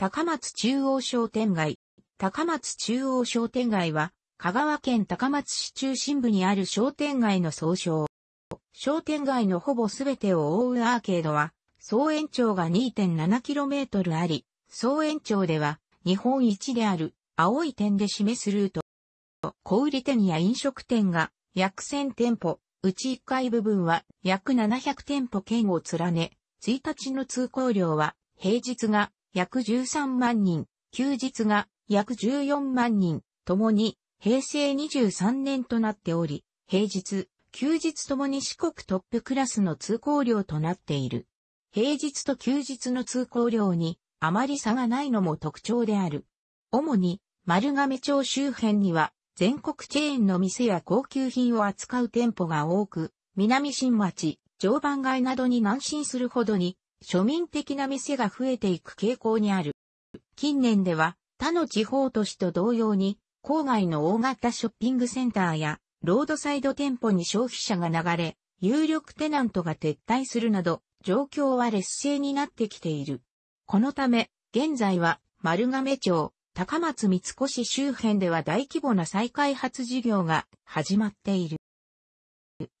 高松中央商店街。高松中央商店街は、香川県高松市中心部にある商店街の総称。商店街のほぼすべてを覆うアーケードは、総延長が 2.7km あり、総延長では、日本一である、青い点で示すルート。小売店や飲食店が、約1000店舗、うち1階部分は約700店舗県を連ね、1日の通行量は平日が約13万人、休日が約14万人、ともに平成23年となっており、平日、休日ともに四国トップクラスの通行量となっている。平日と休日の通行量にあまり差がないのも特徴である。主に丸亀町周辺には全国チェーンの店や高級品を扱う店舗が多く、南新町、常磐街などに南進するほどに庶民的な店が増えていく傾向にある。近年では他の地方都市と同様に郊外の大型ショッピングセンターやロードサイド店舗に消費者が流れ、有力テナントが撤退するなど、状況は劣勢になってきている。このため、現在は丸亀町、高松三越周辺では大規模な再開発事業が始まっている。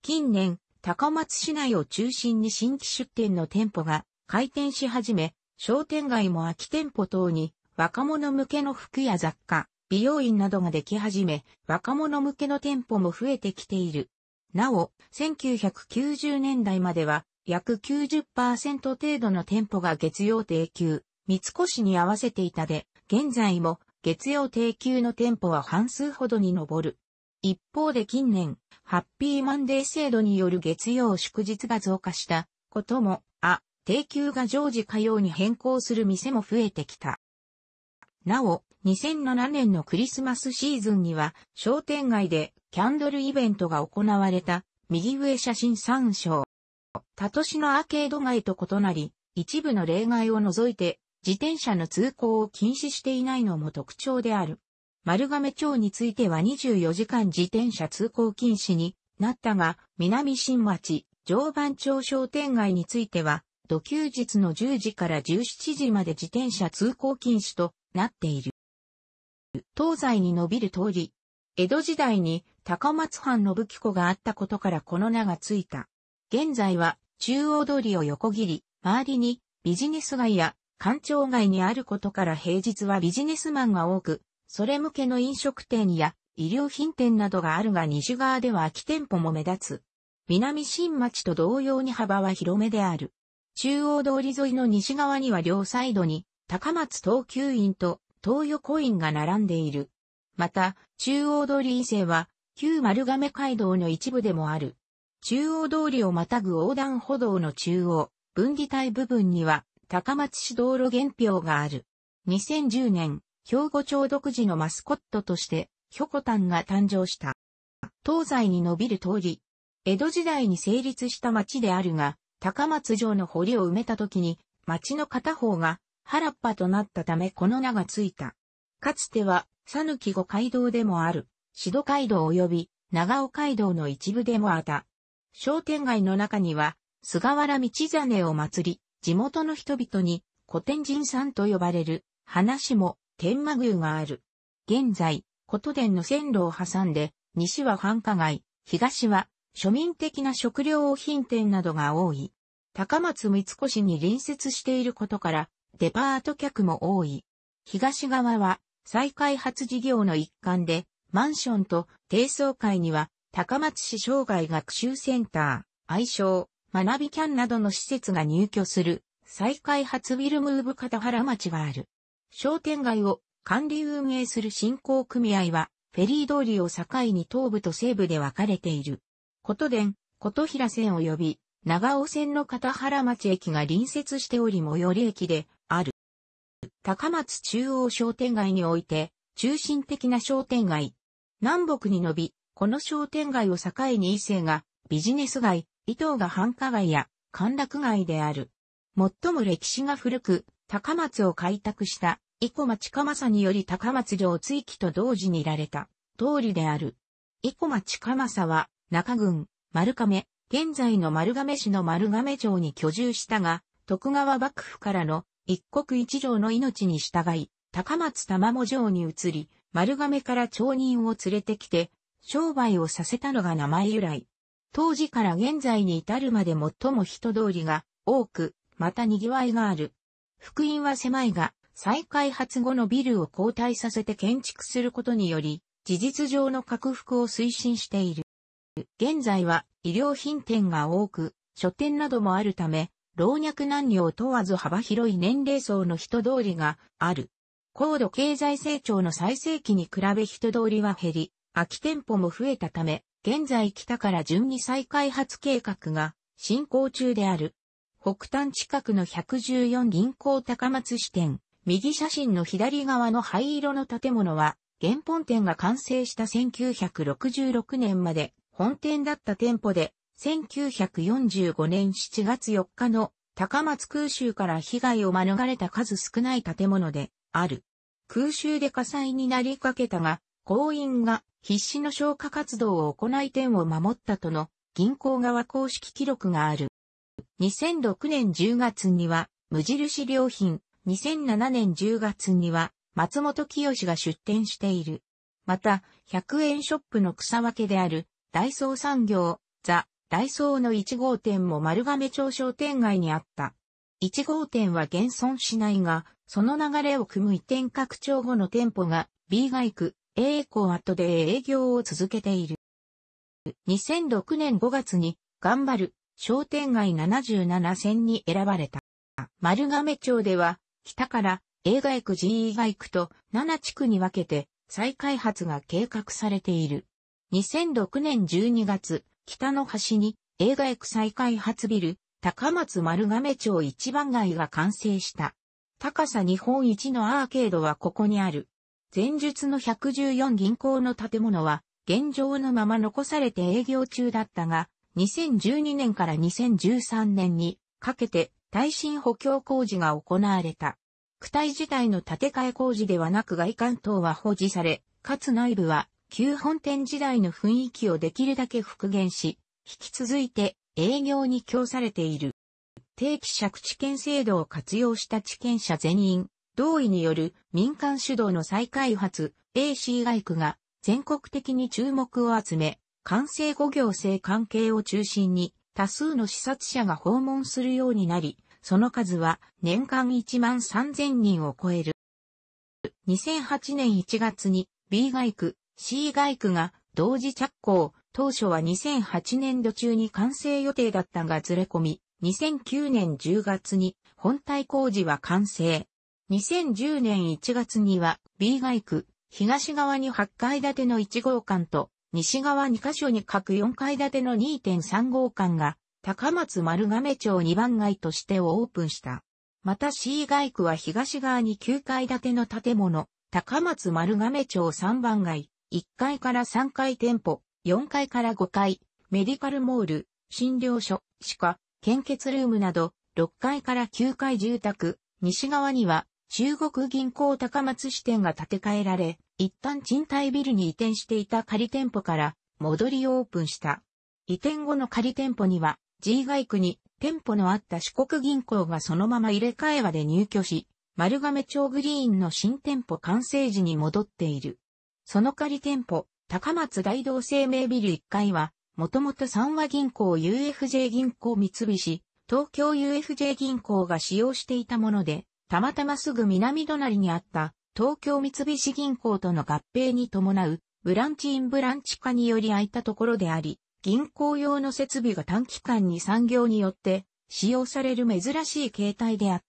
近年、高松市内を中心に新規出店の店舗が開店し始め、商店街も空き店舗等に若者向けの服や雑貨、美容院などができ始め、若者向けの店舗も増えてきている。なお、1990年代までは約90%程度の店舗が月曜定休、三越に合わせていたで、現在も月曜定休の店舗は半数ほどに上る。一方で近年、ハッピーマンデー制度による月曜祝日が増加したこともあ定休が常時火曜に変更する店も増えてきた。なお、2007年のクリスマスシーズンには、商店街でキャンドルイベントが行われた、右上写真参照。他都市のアーケード街と異なり、一部の例外を除いて、自転車の通行を禁止していないのも特徴である。丸亀町については24時間自転車通行禁止になったが、南新町、常磐町商店街については、土休日の10時から17時まで自転車通行禁止となっている。東西に伸びる通り、江戸時代に高松藩の武器庫があったことからこの名がついた。現在は中央通りを横切り、周りにビジネス街や官庁街にあることから平日はビジネスマンが多く、それ向けの飲食店や医療品店などがあるが西側では空き店舗も目立つ。南新町と同様に幅は広めである。中央通り沿いの西側には両サイドに高松東急院と東横院が並んでいる。また、中央通り伊勢は旧丸亀街道の一部でもある。中央通りをまたぐ横断歩道の中央、分離帯部分には高松市道路原表がある。2010年、兵庫町独自のマスコットとして、ヒョコタンが誕生した。東西に伸びる通り、江戸時代に成立した町であるが、高松城の堀を埋めた時に、町の片方が原っぱとなったためこの名がついた。かつては、ぬき五街道でもある、シド街道及び長尾街道の一部でもあった。商店街の中には、菅原道真を祭り、地元の人々に古典人さんと呼ばれる話も天満宮がある。現在、古都電の線路を挟んで、西は繁華街、東は庶民的な食料品店などが多い。高松三越に隣接していることから、デパート客も多い。東側は、再開発事業の一環で、マンションと低層階には、高松市生涯学習センター、愛称、学びキャンなどの施設が入居する、再開発ビルムーブ片原町がある。商店街を管理運営する振興組合は、フェリー通りを境に東部と西部で分かれている。琴殿、琴平線及び長尾線の片原町駅が隣接しており最寄り駅である。高松中央商店街において中心的な商店街。南北に伸び、この商店街を境に伊勢がビジネス街、伊東が繁華街や歓楽街である。最も歴史が古く、高松を開拓した生駒近さにより高松城追記と同時にいられた通りである。生駒近さは中郡、丸亀、現在の丸亀市の丸亀城に居住したが、徳川幕府からの一国一城の命に従い、高松玉藻城に移り、丸亀から町人を連れてきて、商売をさせたのが名前由来。当時から現在に至るまで最も人通りが多く、また賑わいがある。福音は狭いが、再開発後のビルを交代させて建築することにより、事実上の拡幅を推進している。現在は医療品店が多く、書店などもあるため、老若男女を問わず幅広い年齢層の人通りがある。高度経済成長の最盛期に比べ人通りは減り、空き店舗も増えたため、現在北から順に再開発計画が進行中である。北端近くの114銀行高松支店、右写真の左側の灰色の建物は、原本店が完成した1966年まで本店だった店舗で、1945年7月4日の高松空襲から被害を免れた数少ない建物である。空襲で火災になりかけたが、行員が必死の消火活動を行い店を守ったとの銀行側公式記録がある。2006年10月には無印良品、2007年10月には松本清が出店している。また、100円ショップの草分けであるダイソー産業、ザ、ダイソーの1号店も丸亀町商店街にあった。1号店は現存しないが、その流れを組む移転拡張後の店舗が B 外区 A 校後で営業を続けている。2006年5月に頑張る商店街77選に選ばれた。丸亀町では北から A 外区 G 外区と7地区に分けて再開発が計画されている。2006年12月、北の端に映画駅再開発ビル、高松丸亀町一番街が完成した。高さ日本一のアーケードはここにある。前述の114銀行の建物は、現状のまま残されて営業中だったが、2012年から2013年にかけて耐震補強工事が行われた。区体自体の建て替え工事ではなく外観等は保持され、かつ内部は旧本店時代の雰囲気をできるだけ復元し、引き続いて営業に供されている。定期借地権制度を活用した地権者全員、同意による民間主導の再開発、AC 外区が全国的に注目を集め、完成後行政関係を中心に多数の視察者が訪問するようになり、その数は年間1万3000人を超える。2008年1月に B 外区 C イ区が同時着工、当初は2008年度中に完成予定だったがずれ込み、2009年10月に本体工事は完成。2010年1月には B イ区、東側に8階建ての1号館と、西側2カ所に各4階建ての2.3号館が、高松丸亀町2番街としてオープンした。また C 外区は東側に9階建ての建物、高松丸亀町3番街、1階から3階店舗、4階から5階、メディカルモール、診療所、歯科、献血ルームなど、6階から9階住宅、西側には、中国銀行高松支店が建て替えられ、一旦賃貸ビルに移転していた仮店舗から、戻りオープンした。移転後の仮店舗には、G イ区に店舗のあった四国銀行がそのまま入れ替え和で入居し、丸亀町グリーンの新店舗完成時に戻っている。その仮店舗、高松大道生命ビル1階は、もともと三和銀行 UFJ 銀行三菱、東京 UFJ 銀行が使用していたもので、たまたますぐ南隣にあった東京三菱銀行との合併に伴うブランチインブランチ化により空いたところであり、銀行用の設備が短期間に産業によって使用される珍しい形態であっ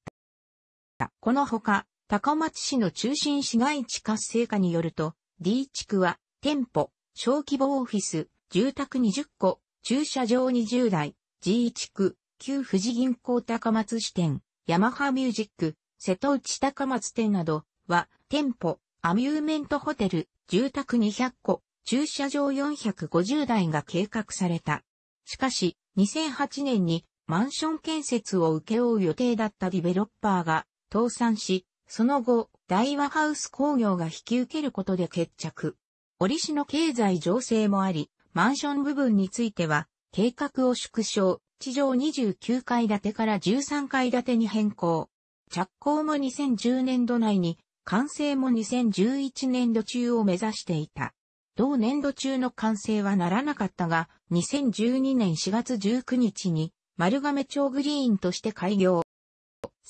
た。このほか、高松市の中心市街地活性化によると、D 地区は、店舗、小規模オフィス、住宅20個、駐車場20台、G 地区、旧富士銀行高松支店、ヤマハミュージック、瀬戸内高松店などは、店舗、アミューメントホテル、住宅200個、駐車場450台が計画された。しかし、2008年にマンション建設を請け負う予定だったディベロッパーが倒産し、その後、大和ハウス工業が引き受けることで決着。折しの経済情勢もあり、マンション部分については、計画を縮小、地上29階建てから13階建てに変更。着工も2010年度内に、完成も2011年度中を目指していた。同年度中の完成はならなかったが、2012年4月19日に、丸亀町グリーンとして開業。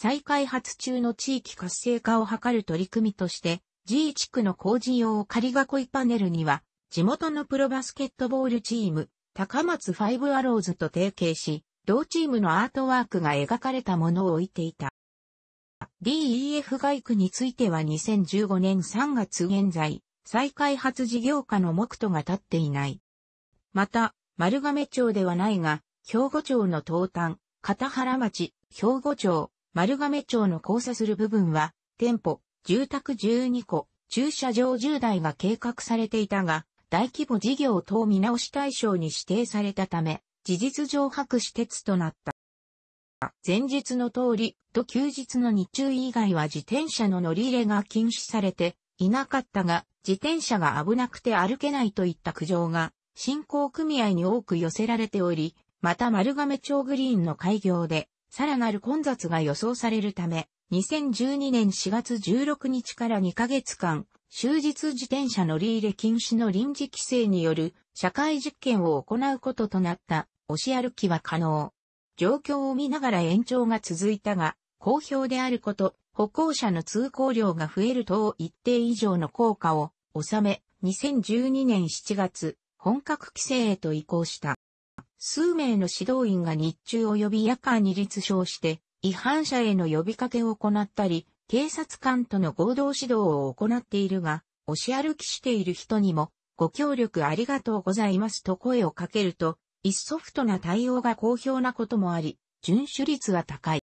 再開発中の地域活性化を図る取り組みとして、G 地区の工事用仮囲いパネルには、地元のプロバスケットボールチーム、高松ファイブアローズと提携し、同チームのアートワークが描かれたものを置いていた。DEF 外区については2015年3月現在、再開発事業化の目途が立っていない。また、丸亀町ではないが、兵庫町の東端、片原町、兵庫町、丸亀町の交差する部分は、店舗、住宅12個、駐車場10台が計画されていたが、大規模事業等見直し対象に指定されたため、事実上白紙鉄となった。前日の通りと休日の日中以外は自転車の乗り入れが禁止されていなかったが、自転車が危なくて歩けないといった苦情が、振興組合に多く寄せられており、また丸亀町グリーンの開業で、さらなる混雑が予想されるため、2012年4月16日から2ヶ月間、終日自転車乗り入れ禁止の臨時規制による社会実験を行うこととなった押し歩きは可能。状況を見ながら延長が続いたが、好評であること、歩行者の通行量が増える等一定以上の効果を収め、2012年7月、本格規制へと移行した。数名の指導員が日中及び夜間に立証して、違反者への呼びかけを行ったり、警察官との合同指導を行っているが、押し歩きしている人にも、ご協力ありがとうございますと声をかけると、一ソフトな対応が好評なこともあり、遵守率が高い。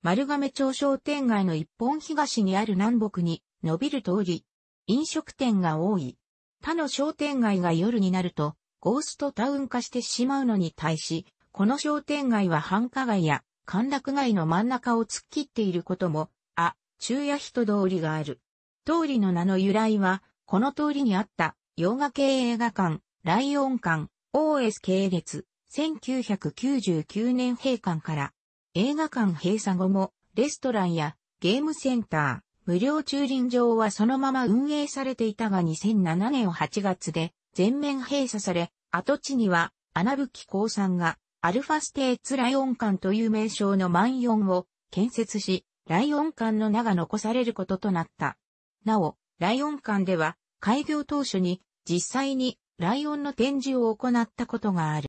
丸亀町商店街の一本東にある南北に伸びる通り、飲食店が多い。他の商店街が夜になると、ゴーストタウン化してしまうのに対し、この商店街は繁華街や歓楽街の真ん中を突っ切っていることも、あ、昼夜人通りがある。通りの名の由来は、この通りにあった洋画系映画館、ライオン館、OS 系列、1999年閉館から、映画館閉鎖後も、レストランやゲームセンター、無料駐輪場はそのまま運営されていたが2007年8月で、全面閉鎖され、跡地には、穴吹鉱山が、アルファステーツライオン館という名称の万ンを建設し、ライオン館の名が残されることとなった。なお、ライオン館では、開業当初に、実際に、ライオンの展示を行ったことがある。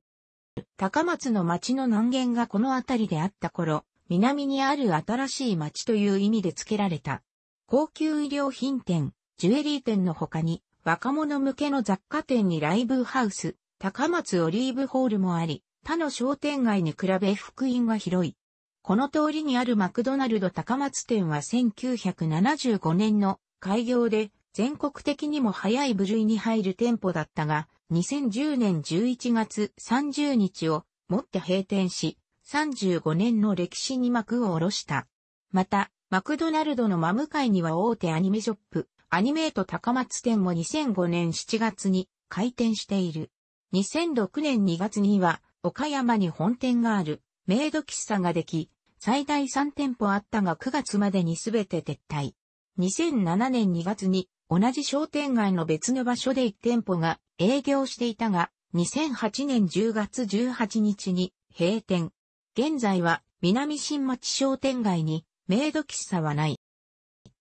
高松の町の南限がこの辺りであった頃、南にある新しい町という意味で付けられた。高級衣料品店、ジュエリー店の他に、若者向けの雑貨店にライブハウス、高松オリーブホールもあり、他の商店街に比べ福音は広い。この通りにあるマクドナルド高松店は1975年の開業で全国的にも早い部類に入る店舗だったが、2010年11月30日をもって閉店し、35年の歴史に幕を下ろした。また、マクドナルドの真向かいには大手アニメショップ、アニメート高松店も2005年7月に開店している。2006年2月には岡山に本店があるメイド喫茶ができ、最大3店舗あったが9月までにすべて撤退。2007年2月に同じ商店街の別の場所で1店舗が営業していたが、2008年10月18日に閉店。現在は南新町商店街にメイド喫茶はない。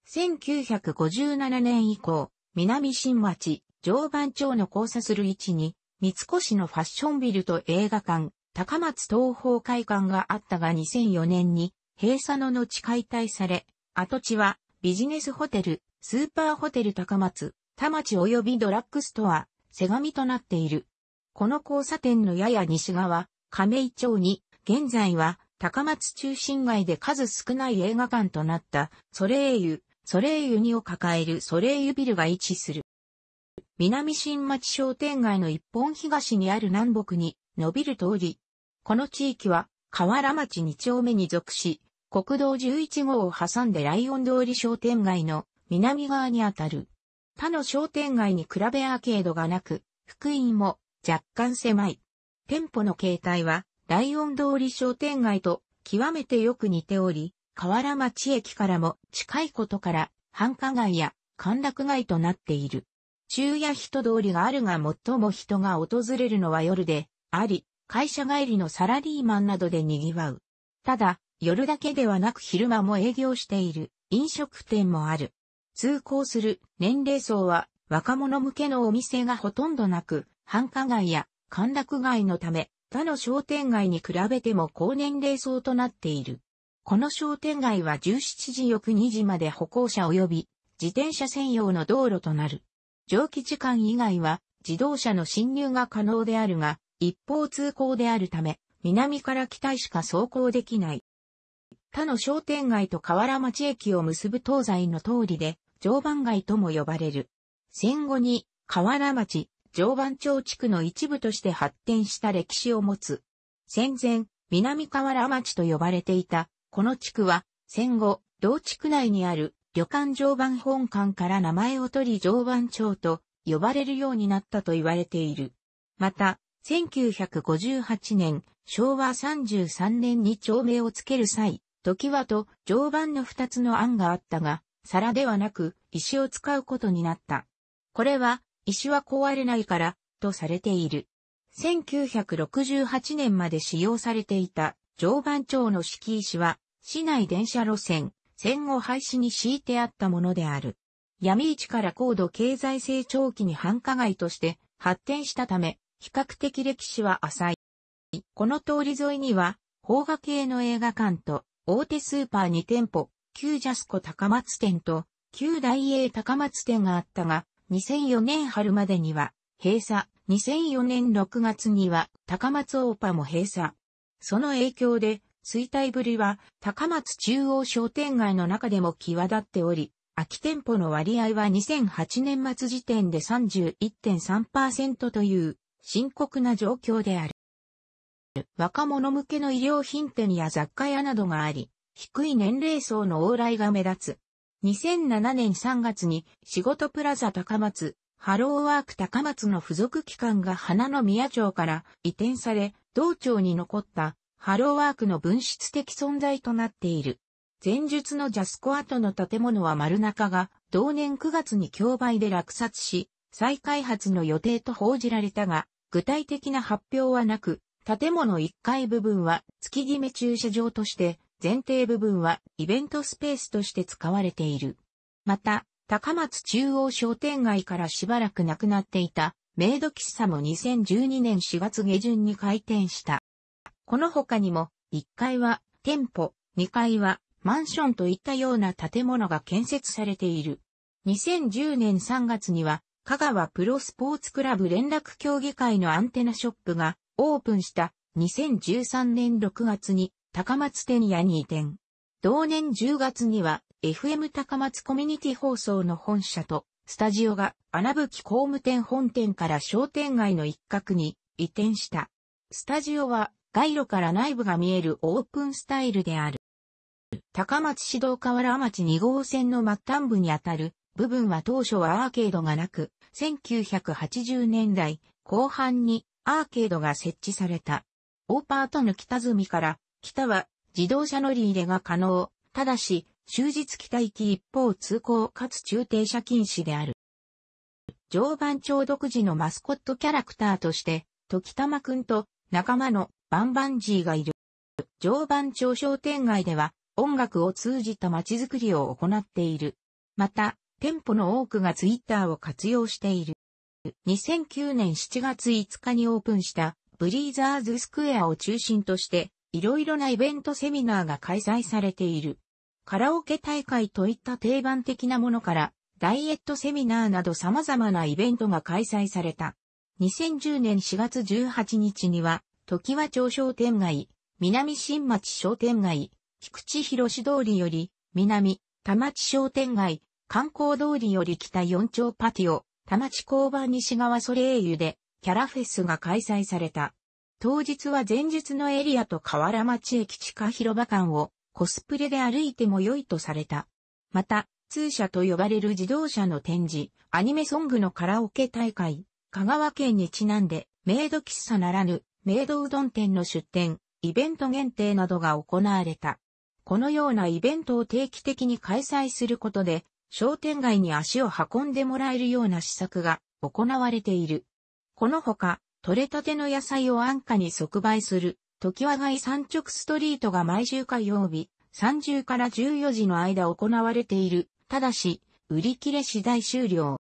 1957年以降、南新町、常磐町の交差する位置に、三越のファッションビルと映画館、高松東方会館があったが2004年に閉鎖の後解体され、跡地はビジネスホテル、スーパーホテル高松、田町及びドラッグストア、セガミとなっている。この交差点のやや西側、亀井町に、現在は高松中心街で数少ない映画館となった、ソレイユ、ソレイユニを抱えるソレイユビルが位置する。南新町商店街の一本東にある南北に伸びる通り。この地域は河原町2丁目に属し、国道11号を挟んでライオン通り商店街の南側にあたる。他の商店街に比べアーケードがなく、福音も若干狭い。店舗の形態はライオン通り商店街と極めてよく似ており、河原町駅からも近いことから、繁華街や歓楽街となっている。昼夜人通りがあるが最も人が訪れるのは夜で、あり、会社帰りのサラリーマンなどで賑わう。ただ、夜だけではなく昼間も営業している飲食店もある。通行する年齢層は若者向けのお店がほとんどなく、繁華街や歓楽街のため、他の商店街に比べても高年齢層となっている。この商店街は17時翌2時まで歩行者及び自転車専用の道路となる。蒸気時間以外は自動車の侵入が可能であるが、一方通行であるため、南から北へしか走行できない。他の商店街と河原町駅を結ぶ東西の通りで、常磐街とも呼ばれる。戦後に河原町、常磐町地区の一部として発展した歴史を持つ。戦前、南河原町と呼ばれていたこの地区は、戦後、同地区内にある旅館常磐本館から名前を取り常磐町と呼ばれるようになったと言われている。また、1958年、昭和33年に町名をつける際、時はと常磐の二つの案があったが、皿ではなく石を使うことになった。これは、石は壊れないから、とされている。1968年まで使用されていた常磐町の敷石は、市内電車路線、戦後廃止に敷いてあったものである。闇市から高度経済成長期に繁華街として発展したため、比較的歴史は浅い。この通り沿いには、邦画系の映画館と、大手スーパー2店舗、旧ジャスコ高松店と、旧大英高松店があったが、2004年春までには、閉鎖、2004年6月には、高松オーパも閉鎖。その影響で、衰退ぶりは高松中央商店街の中でも際立っており、空き店舗の割合は2008年末時点で31.3%という深刻な状況である。若者向けの医療品店や雑貨屋などがあり、低い年齢層の往来が目立つ。2007年3月に仕事プラザ高松、ハローワーク高松の付属機関が花の宮町から移転され、道町に残ったハローワークの分室的存在となっている。前述のジャスコ跡の建物は丸中が同年9月に競売で落札し、再開発の予定と報じられたが、具体的な発表はなく、建物1階部分は月決め駐車場として、前提部分はイベントスペースとして使われている。また、高松中央商店街からしばらくなくなっていた、メイド喫茶も2012年4月下旬に開店した。この他にも、1階は店舗、2階はマンションといったような建物が建設されている。2010年3月には、香川プロスポーツクラブ連絡協議会のアンテナショップがオープンした2013年6月に高松店屋に移転。同年10月には FM 高松コミュニティ放送の本社とスタジオが穴吹工務店本店から商店街の一角に移転した。スタジオは街路から内部が見えるオープンスタイルである。高松市道河原町2号線の末端部にあたる部分は当初はアーケードがなく、1980年代後半にアーケードが設置された。オーパートの北住から北は自動車乗り入れが可能。ただし、終日北行き一方通行かつ駐停車禁止である。常磐町独自のマスコットキャラクターとして、時玉くんと仲間のバンバンジーがいる。常磐町商店街では音楽を通じた街づくりを行っている。また、店舗の多くがツイッターを活用している。2009年7月5日にオープンしたブリーザーズスクエアを中心としていろいろなイベントセミナーが開催されている。カラオケ大会といった定番的なものからダイエットセミナーなど様々なイベントが開催された。2010年4月18日には時和町商店街、南新町商店街、菊池広通りより、南、田町商店街、観光通りより北四丁パティオ、田町工場西側ソレイユで、キャラフェスが開催された。当日は前日のエリアと河原町駅地下広場間をコスプレで歩いても良いとされた。また、通車と呼ばれる自動車の展示、アニメソングのカラオケ大会、香川県にちなんで、メイド喫茶ならぬ、メイドうどん店の出店、イベント限定などが行われた。このようなイベントを定期的に開催することで、商店街に足を運んでもらえるような施策が行われている。このほか、取れたての野菜を安価に即売する、時和街三直ストリートが毎週火曜日、30から14時の間行われている。ただし、売り切れ次第終了。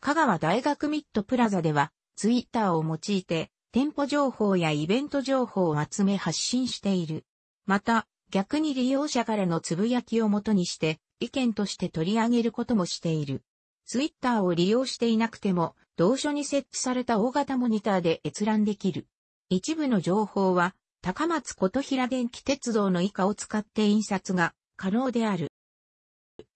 香川大学ミッドプラザでは、ツイッターを用いて、店舗情報やイベント情報を集め発信している。また、逆に利用者からのつぶやきをもとにして、意見として取り上げることもしている。ツイッターを利用していなくても、同書に設置された大型モニターで閲覧できる。一部の情報は、高松琴平電気鉄道の以下を使って印刷が可能である。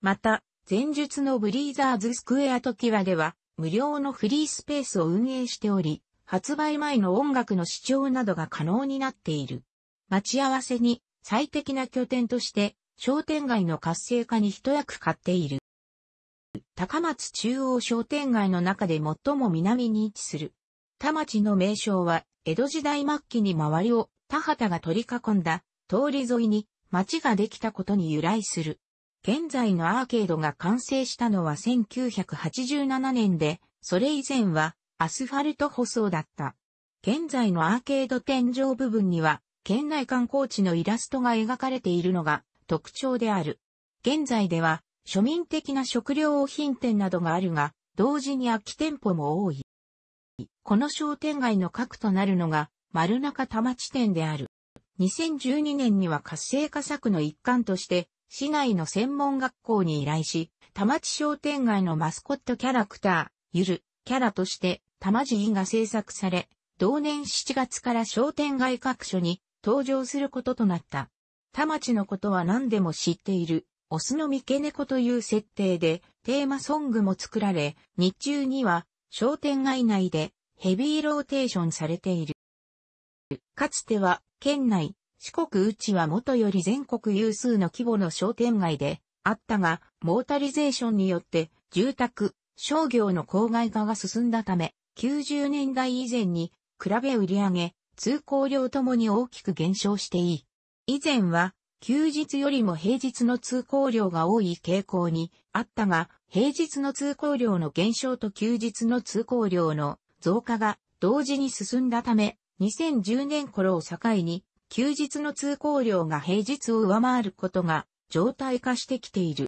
また、前述のブリーザーズスクエア時はでは、無料のフリースペースを運営しており、発売前の音楽の視聴などが可能になっている。待ち合わせに最適な拠点として商店街の活性化に一役買っている。高松中央商店街の中で最も南に位置する。田町の名称は江戸時代末期に周りを田畑が取り囲んだ通り沿いに町ができたことに由来する。現在のアーケードが完成したのは1987年で、それ以前はアスファルト舗装だった。現在のアーケード天井部分には、県内観光地のイラストが描かれているのが特徴である。現在では、庶民的な食料を品店などがあるが、同時に空き店舗も多い。この商店街の核となるのが、丸中田町店である。2012年には活性化策の一環として、市内の専門学校に依頼し、田町商店街のマスコットキャラクター、ゆる、キャラとして、玉寺院が制作され、同年7月から商店街各所に登場することとなった。田町のことは何でも知っている、オスの三毛猫という設定で、テーマソングも作られ、日中には商店街内でヘビーローテーションされている。かつては、県内、四国内は元より全国有数の規模の商店街であったが、モータリゼーションによって住宅、商業の郊外化が進んだため、90年代以前に比べ売上、通行量ともに大きく減少していい。以前は休日よりも平日の通行量が多い傾向にあったが、平日の通行量の減少と休日の通行量の増加が同時に進んだため、2010年頃を境に休日の通行量が平日を上回ることが常態化してきている。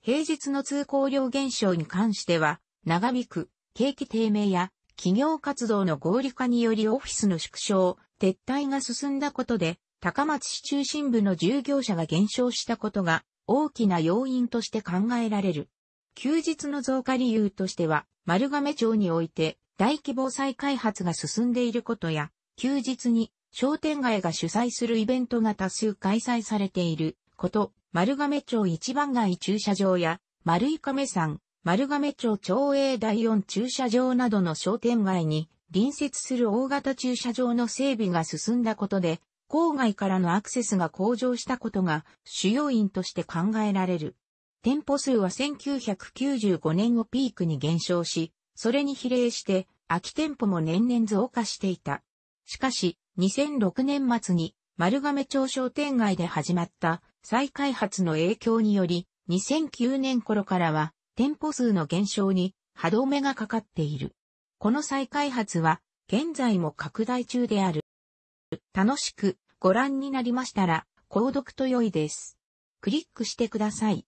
平日の通行量減少に関しては、長引く景気低迷や企業活動の合理化によりオフィスの縮小、撤退が進んだことで、高松市中心部の従業者が減少したことが大きな要因として考えられる。休日の増加理由としては、丸亀町において大規模再開発が進んでいることや、休日に商店街が主催するイベントが多数開催されていること、丸亀町一番街駐車場や丸い亀山、丸亀町町営第四駐車場などの商店街に隣接する大型駐車場の整備が進んだことで、郊外からのアクセスが向上したことが主要因として考えられる。店舗数は1995年をピークに減少し、それに比例して空き店舗も年々増加していた。しかし、2006年末に丸亀町商店街で始まった再開発の影響により、2009年頃からは店舗数の減少に歯止めがかかっている。この再開発は現在も拡大中である。楽しくご覧になりましたら、購読と良いです。クリックしてください。